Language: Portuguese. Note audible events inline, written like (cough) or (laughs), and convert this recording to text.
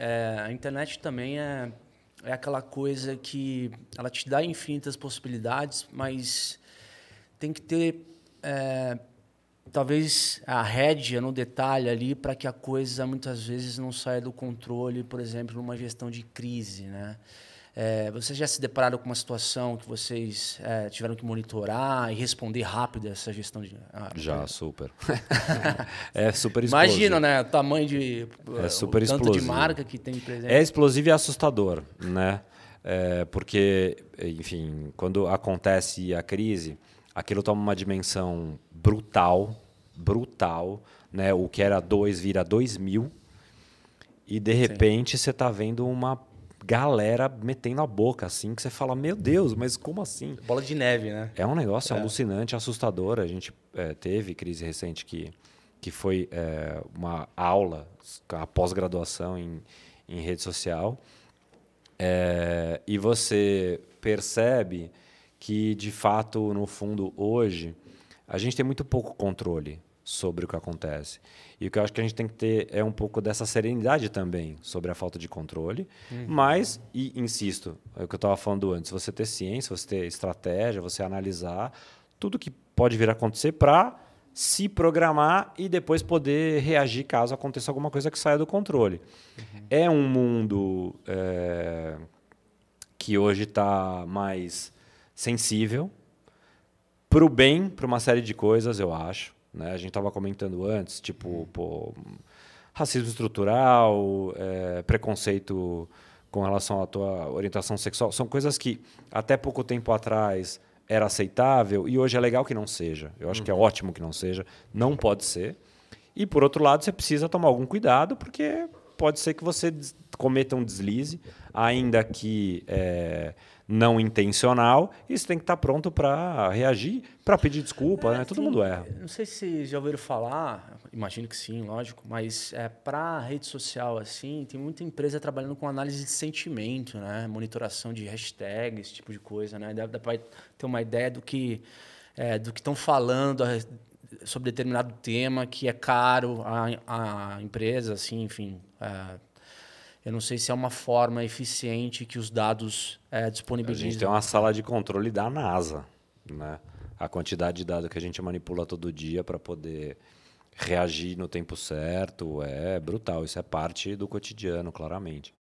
É, a internet também é, é aquela coisa que ela te dá infinitas possibilidades, mas tem que ter é, talvez a rédea no detalhe ali para que a coisa muitas vezes não saia do controle, por exemplo, numa gestão de crise, né? É, vocês já se depararam com uma situação que vocês é, tiveram que monitorar e responder rápido essa gestão de. Ah, já, super. (laughs) é super explosivo. Imagina, né? O tamanho de. É, é super tanto explosivo. de marca que tem presente. É explosivo e assustador, né? É, porque, enfim, quando acontece a crise, aquilo toma uma dimensão brutal brutal, né? O que era 2 vira 2 mil. E de repente você está vendo uma galera metendo a boca, assim, que você fala, meu Deus, mas como assim? Bola de neve, né? É um negócio é. alucinante, assustador. A gente é, teve crise recente que, que foi é, uma aula, a pós-graduação em, em rede social. É, e você percebe que, de fato, no fundo, hoje, a gente tem muito pouco controle sobre o que acontece. E o que eu acho que a gente tem que ter é um pouco dessa serenidade também sobre a falta de controle, uhum. mas, e insisto, é o que eu estava falando antes, você ter ciência, você ter estratégia, você analisar tudo que pode vir a acontecer para se programar e depois poder reagir caso aconteça alguma coisa que saia do controle. Uhum. É um mundo é, que hoje está mais sensível para o bem, para uma série de coisas, eu acho né? A gente estava comentando antes, tipo, pô, racismo estrutural, é, preconceito com relação à tua orientação sexual, são coisas que até pouco tempo atrás era aceitável e hoje é legal que não seja. Eu acho uhum. que é uhum. ótimo que não seja, não pode ser. E por outro lado, você precisa tomar algum cuidado porque pode ser que você cometa um deslize, ainda que é, não intencional, e você tem que estar tá pronto para reagir, para pedir desculpa, é, né? Todo mundo erra. Não sei se já ouviram falar, imagino que sim, lógico, mas é, para rede social, assim, tem muita empresa trabalhando com análise de sentimento, né? Monitoração de hashtags, esse tipo de coisa, né? Dá, dá para ter uma ideia do que é, do que estão falando sobre determinado tema que é caro à, à empresa, assim, enfim. É, eu não sei se é uma forma eficiente que os dados é, disponibilizam. A gente tem uma sala de controle da NASA, né? A quantidade de dados que a gente manipula todo dia para poder reagir no tempo certo é brutal. Isso é parte do cotidiano, claramente.